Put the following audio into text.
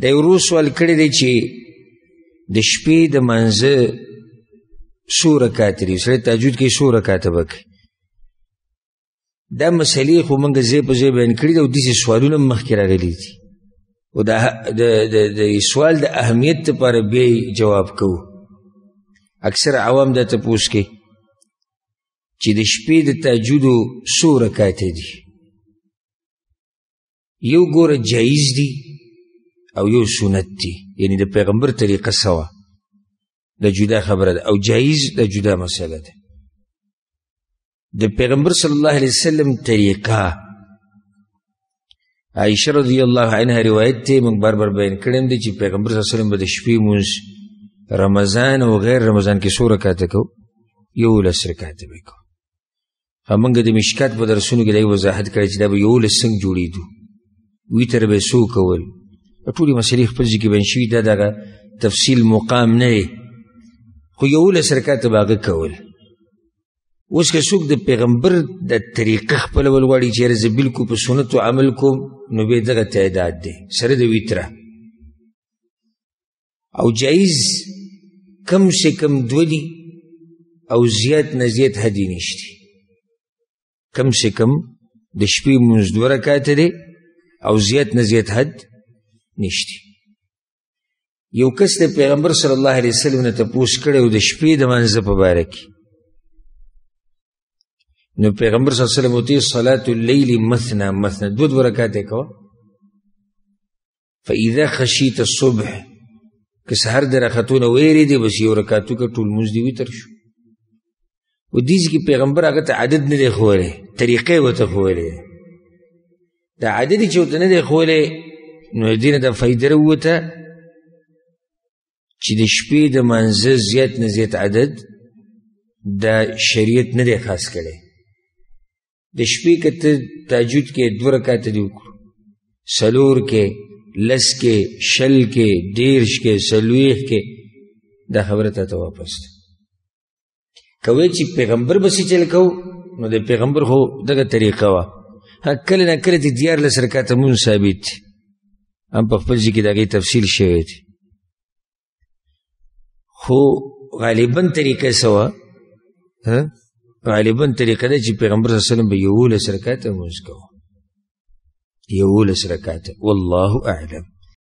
د وروس ول کړی دی چې د شپې د منځه څو رکعات لري سره تهجد کې څو رکعات وکړي دا مسلې خو موږ زی په زی بیان کړی او داسې سوالونه مخکې راغلي دي او د د سوال د اهمیت لپاره بیا جواب کوو اکثر عوام دا تپوس کوي چې د شپې د تهجدو څو رکعات دي یو ګوره جایز دي او یو سنت دی یعنی د پیغمبر طریقه سوا د جدا خبره ده او جایز د جدا مسله ده د پیغمبر صلی الله علیه وسلم طریقه عائشه رضی الله عنها روایت ته موږ بار بار بیان کړم دي چې پیغمبر صلی الله علیه وسلم به د شپې مونږ رمضان او غیر رمضان کې څو رکعاته کو یو لس رکعاته به کو همنګ د مشکات په درسونو کې د وضاحت کړی چې دا به یو لس څنګه جوړېدو ویتر به سو کول د ټولې مسلې خپل ځکه بن شوي دا دغه تفصیل مقام نه دی خو یو له سرکاته باغه کول اوس که څوک د پیغمبر د طریقه خپل ول وړي چې زه بالکل په سنت او عمل کوم نو به دغه تعداد دی سره د ویتره او جایز کم سے کم دولی او زیات نه زیات هدي نشتی کم سے کم د شپې منځ دوه رکعات دی او زیات نه زیات هدي نشتی یو کس د پیغمبر صلی الله علیه وسلم نه تپوس کړو د شپې د منځ په باره کې نو پیغمبر صلی الله علیه وسلم ته صلات الليل مثنا مثنا دو دو رکعات کو فاذا خشیت الصبح که سحر درختونه ویری دی بس یو رکعاتو کا ټول مزدی وی تر شو و دیز کی پیغمبر هغه ته عدد نه دی خوله طریقې وته خوله دا عدد چې وته نه دی خوله نو دینه د فایده وته چې د شپې د منځه زیات نه زیات عدد د شریعت نه دی خاص کړي د شپې کته تاجود کې دوه رکعات دی وکړو سلور کې لس کې شل کې دیرش کې سلويخ کې د خبره ته واپس کوي چې پیغمبر بسې چل کو نو د پیغمبر هو دغه طریقه وا کله نه کله د دیار لسرکاته مون ثابت دی هم په خپل ځکه دغه تفصیل شوی دی خو غالبا طریقه سوا ها غالبا طریقه ده چې پیغمبر صلی الله علیه وسلم به یولس رکعت مونږ کوو یولس رکعت والله اعلم